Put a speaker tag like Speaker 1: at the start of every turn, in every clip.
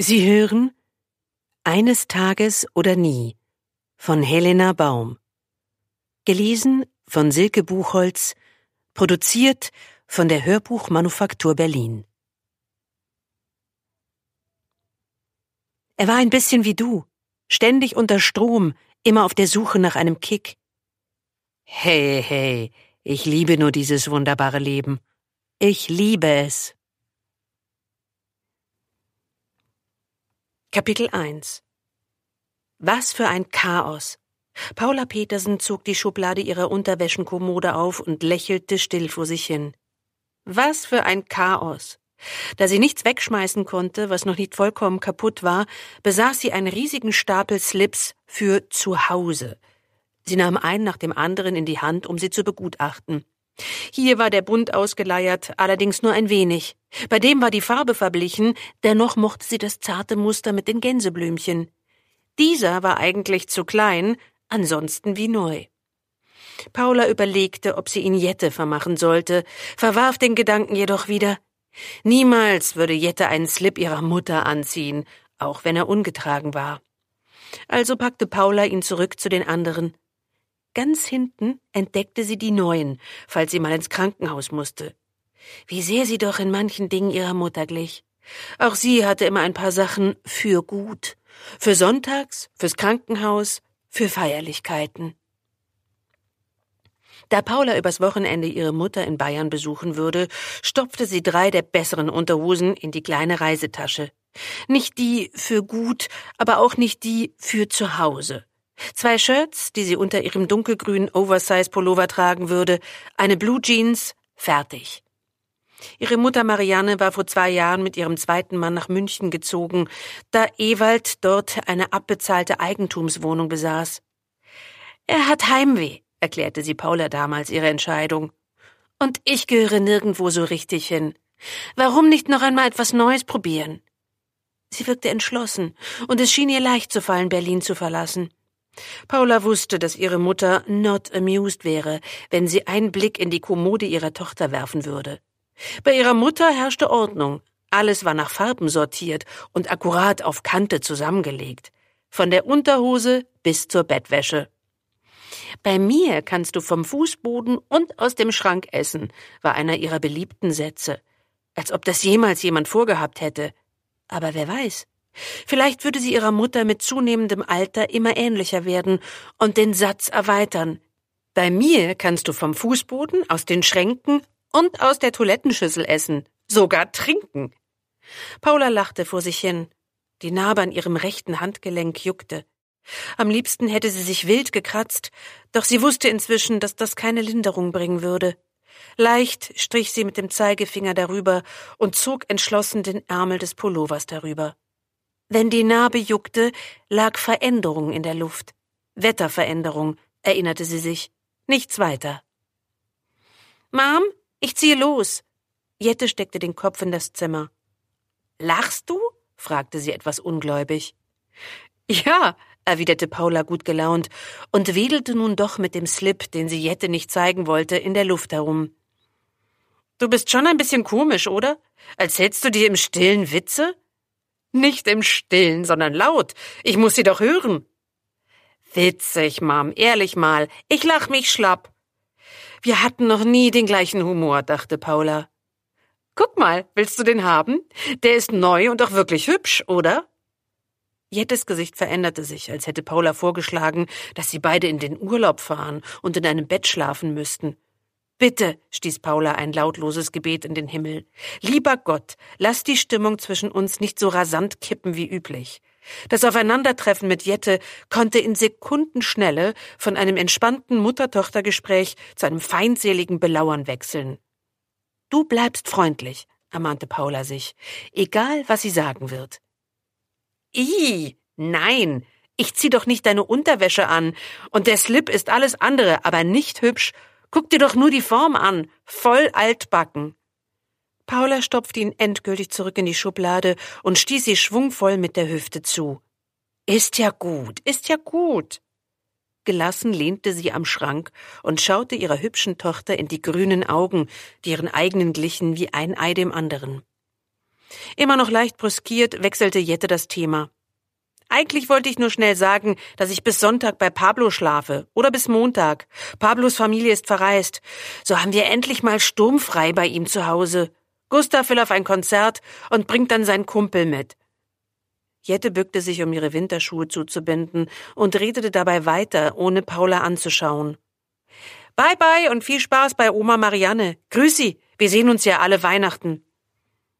Speaker 1: Sie hören Eines Tages oder nie von Helena Baum. Gelesen von Silke Buchholz, produziert von der Hörbuchmanufaktur Berlin. Er war ein bisschen wie du, ständig unter Strom, immer auf der Suche nach einem Kick. Hey, hey, ich liebe nur dieses wunderbare Leben. Ich liebe es. Kapitel 1 Was für ein Chaos! Paula Petersen zog die Schublade ihrer Unterwäschenkommode auf und lächelte still vor sich hin. Was für ein Chaos! Da sie nichts wegschmeißen konnte, was noch nicht vollkommen kaputt war, besaß sie einen riesigen Stapel Slips für zu Hause. Sie nahm einen nach dem anderen in die Hand, um sie zu begutachten. Hier war der Bund ausgeleiert, allerdings nur ein wenig. Bei dem war die Farbe verblichen, dennoch mochte sie das zarte Muster mit den Gänseblümchen. Dieser war eigentlich zu klein, ansonsten wie neu. Paula überlegte, ob sie ihn Jette vermachen sollte, verwarf den Gedanken jedoch wieder. Niemals würde Jette einen Slip ihrer Mutter anziehen, auch wenn er ungetragen war. Also packte Paula ihn zurück zu den anderen ganz hinten entdeckte sie die neuen, falls sie mal ins Krankenhaus musste. Wie sehr sie doch in manchen Dingen ihrer Mutter glich. Auch sie hatte immer ein paar Sachen für gut. Für sonntags, fürs Krankenhaus, für Feierlichkeiten. Da Paula übers Wochenende ihre Mutter in Bayern besuchen würde, stopfte sie drei der besseren Unterhosen in die kleine Reisetasche. Nicht die für gut, aber auch nicht die für zu Hause. Zwei Shirts, die sie unter ihrem dunkelgrünen Oversize-Pullover tragen würde, eine Blue Jeans, fertig. Ihre Mutter Marianne war vor zwei Jahren mit ihrem zweiten Mann nach München gezogen, da Ewald dort eine abbezahlte Eigentumswohnung besaß. Er hat Heimweh, erklärte sie Paula damals ihre Entscheidung. Und ich gehöre nirgendwo so richtig hin. Warum nicht noch einmal etwas Neues probieren? Sie wirkte entschlossen, und es schien ihr leicht zu fallen, Berlin zu verlassen. Paula wusste, dass ihre Mutter not amused wäre, wenn sie einen Blick in die Kommode ihrer Tochter werfen würde. Bei ihrer Mutter herrschte Ordnung. Alles war nach Farben sortiert und akkurat auf Kante zusammengelegt. Von der Unterhose bis zur Bettwäsche. Bei mir kannst du vom Fußboden und aus dem Schrank essen, war einer ihrer beliebten Sätze. Als ob das jemals jemand vorgehabt hätte. Aber wer weiß? Vielleicht würde sie ihrer Mutter mit zunehmendem Alter immer ähnlicher werden und den Satz erweitern. Bei mir kannst du vom Fußboden, aus den Schränken und aus der Toilettenschüssel essen, sogar trinken. Paula lachte vor sich hin. Die Narbe an ihrem rechten Handgelenk juckte. Am liebsten hätte sie sich wild gekratzt, doch sie wusste inzwischen, dass das keine Linderung bringen würde. Leicht strich sie mit dem Zeigefinger darüber und zog entschlossen den Ärmel des Pullovers darüber. Wenn die Narbe juckte, lag Veränderung in der Luft. Wetterveränderung, erinnerte sie sich. Nichts weiter. Mom, ich ziehe los. Jette steckte den Kopf in das Zimmer. Lachst du? fragte sie etwas ungläubig. Ja, erwiderte Paula gut gelaunt und wedelte nun doch mit dem Slip, den sie Jette nicht zeigen wollte, in der Luft herum. Du bist schon ein bisschen komisch, oder? Als hättest du dir im stillen Witze? Nicht im Stillen, sondern laut. Ich muss sie doch hören. Witzig, Mom, ehrlich mal. Ich lach mich schlapp. Wir hatten noch nie den gleichen Humor, dachte Paula. Guck mal, willst du den haben? Der ist neu und auch wirklich hübsch, oder? Jettes Gesicht veränderte sich, als hätte Paula vorgeschlagen, dass sie beide in den Urlaub fahren und in einem Bett schlafen müssten. Bitte, stieß Paula ein lautloses Gebet in den Himmel. Lieber Gott, lass die Stimmung zwischen uns nicht so rasant kippen wie üblich. Das Aufeinandertreffen mit Jette konnte in Sekundenschnelle von einem entspannten Mutter-Tochter-Gespräch zu einem feindseligen Belauern wechseln. Du bleibst freundlich, ermahnte Paula sich, egal was sie sagen wird. I, nein, ich zieh doch nicht deine Unterwäsche an, und der Slip ist alles andere, aber nicht hübsch Guck dir doch nur die Form an. Voll altbacken. Paula stopfte ihn endgültig zurück in die Schublade und stieß sie schwungvoll mit der Hüfte zu. Ist ja gut, ist ja gut. Gelassen lehnte sie am Schrank und schaute ihrer hübschen Tochter in die grünen Augen, die ihren eigenen glichen wie ein Ei dem anderen. Immer noch leicht brüskiert wechselte Jette das Thema. Eigentlich wollte ich nur schnell sagen, dass ich bis Sonntag bei Pablo schlafe oder bis Montag. Pablos Familie ist verreist. So haben wir endlich mal sturmfrei bei ihm zu Hause. Gustav will auf ein Konzert und bringt dann seinen Kumpel mit. Jette bückte sich, um ihre Winterschuhe zuzubinden und redete dabei weiter, ohne Paula anzuschauen. Bye bye und viel Spaß bei Oma Marianne. Grüß Sie. Wir sehen uns ja alle Weihnachten.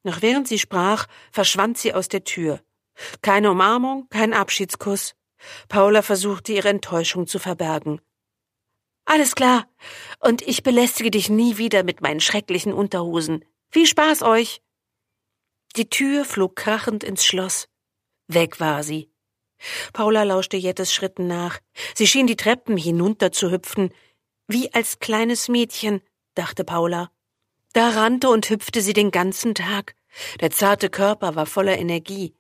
Speaker 1: Noch während sie sprach, verschwand sie aus der Tür. Keine Umarmung, kein Abschiedskuss. Paula versuchte ihre Enttäuschung zu verbergen. Alles klar. Und ich belästige dich nie wieder mit meinen schrecklichen Unterhosen. Viel Spaß euch. Die Tür flog krachend ins Schloss. Weg war sie. Paula lauschte Jettes Schritten nach. Sie schien die Treppen hinunter zu hüpfen. Wie als kleines Mädchen, dachte Paula. Da rannte und hüpfte sie den ganzen Tag. Der zarte Körper war voller Energie.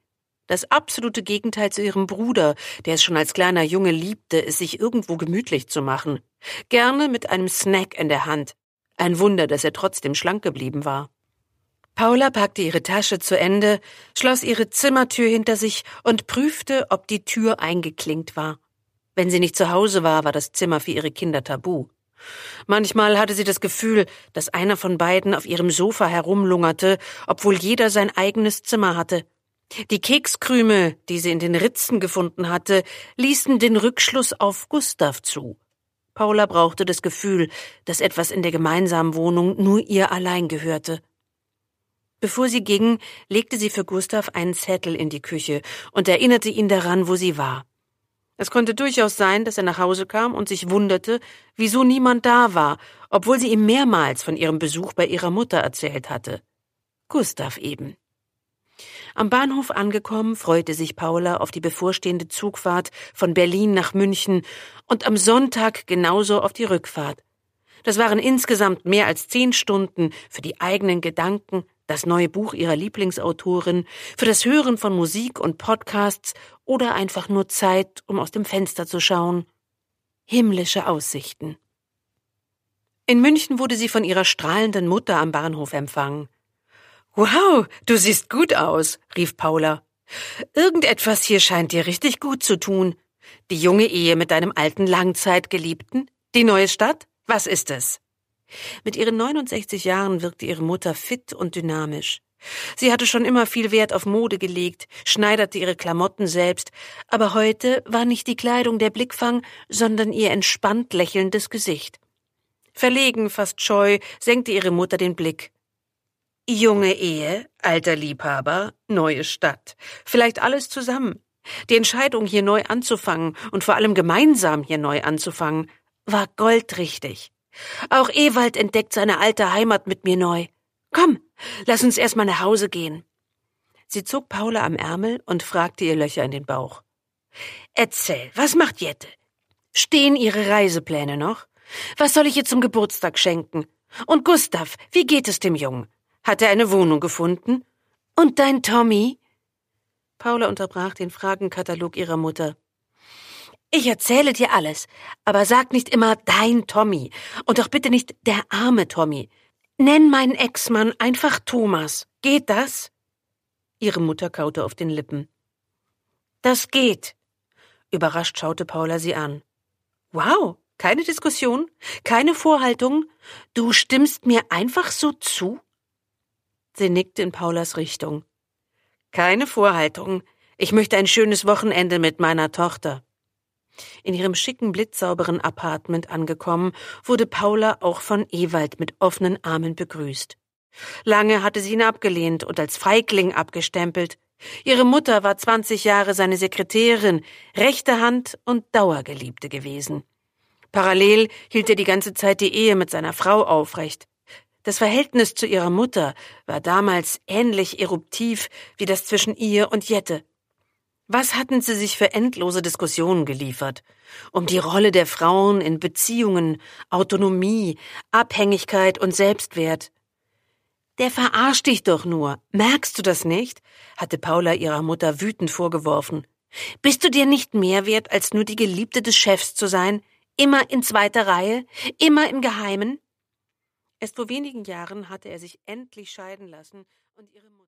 Speaker 1: Das absolute Gegenteil zu ihrem Bruder, der es schon als kleiner Junge liebte, es sich irgendwo gemütlich zu machen. Gerne mit einem Snack in der Hand. Ein Wunder, dass er trotzdem schlank geblieben war. Paula packte ihre Tasche zu Ende, schloss ihre Zimmertür hinter sich und prüfte, ob die Tür eingeklinkt war. Wenn sie nicht zu Hause war, war das Zimmer für ihre Kinder tabu. Manchmal hatte sie das Gefühl, dass einer von beiden auf ihrem Sofa herumlungerte, obwohl jeder sein eigenes Zimmer hatte. Die Kekskrüme, die sie in den Ritzen gefunden hatte, ließen den Rückschluss auf Gustav zu. Paula brauchte das Gefühl, dass etwas in der gemeinsamen Wohnung nur ihr allein gehörte. Bevor sie ging, legte sie für Gustav einen Zettel in die Küche und erinnerte ihn daran, wo sie war. Es konnte durchaus sein, dass er nach Hause kam und sich wunderte, wieso niemand da war, obwohl sie ihm mehrmals von ihrem Besuch bei ihrer Mutter erzählt hatte. Gustav eben. Am Bahnhof angekommen, freute sich Paula auf die bevorstehende Zugfahrt von Berlin nach München und am Sonntag genauso auf die Rückfahrt. Das waren insgesamt mehr als zehn Stunden für die eigenen Gedanken, das neue Buch ihrer Lieblingsautorin, für das Hören von Musik und Podcasts oder einfach nur Zeit, um aus dem Fenster zu schauen. Himmlische Aussichten. In München wurde sie von ihrer strahlenden Mutter am Bahnhof empfangen. Wow, du siehst gut aus, rief Paula. Irgendetwas hier scheint dir richtig gut zu tun. Die junge Ehe mit deinem alten Langzeitgeliebten? Die neue Stadt? Was ist es? Mit ihren 69 Jahren wirkte ihre Mutter fit und dynamisch. Sie hatte schon immer viel Wert auf Mode gelegt, schneiderte ihre Klamotten selbst, aber heute war nicht die Kleidung der Blickfang, sondern ihr entspannt lächelndes Gesicht. Verlegen, fast scheu, senkte ihre Mutter den Blick. Junge Ehe, alter Liebhaber, neue Stadt. Vielleicht alles zusammen. Die Entscheidung, hier neu anzufangen und vor allem gemeinsam hier neu anzufangen, war goldrichtig. Auch Ewald entdeckt seine alte Heimat mit mir neu. Komm, lass uns erstmal nach Hause gehen. Sie zog Paula am Ärmel und fragte ihr Löcher in den Bauch. Erzähl, was macht Jette? Stehen ihre Reisepläne noch? Was soll ich ihr zum Geburtstag schenken? Und Gustav, wie geht es dem Jungen? Hat er eine Wohnung gefunden? Und dein Tommy? Paula unterbrach den Fragenkatalog ihrer Mutter. Ich erzähle dir alles, aber sag nicht immer dein Tommy und doch bitte nicht der arme Tommy. Nenn meinen Ex-Mann einfach Thomas. Geht das? Ihre Mutter kaute auf den Lippen. Das geht. Überrascht schaute Paula sie an. Wow, keine Diskussion, keine Vorhaltung. Du stimmst mir einfach so zu? Sie nickt in Paulas Richtung. Keine Vorhaltungen. Ich möchte ein schönes Wochenende mit meiner Tochter. In ihrem schicken, blitzsauberen Apartment angekommen, wurde Paula auch von Ewald mit offenen Armen begrüßt. Lange hatte sie ihn abgelehnt und als Feigling abgestempelt. Ihre Mutter war zwanzig Jahre seine Sekretärin, rechte Hand und Dauergeliebte gewesen. Parallel hielt er die ganze Zeit die Ehe mit seiner Frau aufrecht. Das Verhältnis zu ihrer Mutter war damals ähnlich eruptiv wie das zwischen ihr und Jette. Was hatten sie sich für endlose Diskussionen geliefert? Um die Rolle der Frauen in Beziehungen, Autonomie, Abhängigkeit und Selbstwert. Der verarscht dich doch nur. Merkst du das nicht? hatte Paula ihrer Mutter wütend vorgeworfen. Bist du dir nicht mehr wert, als nur die Geliebte des Chefs zu sein? Immer in zweiter Reihe? Immer im Geheimen? Erst vor wenigen Jahren hatte er sich endlich scheiden lassen und ihre Mutter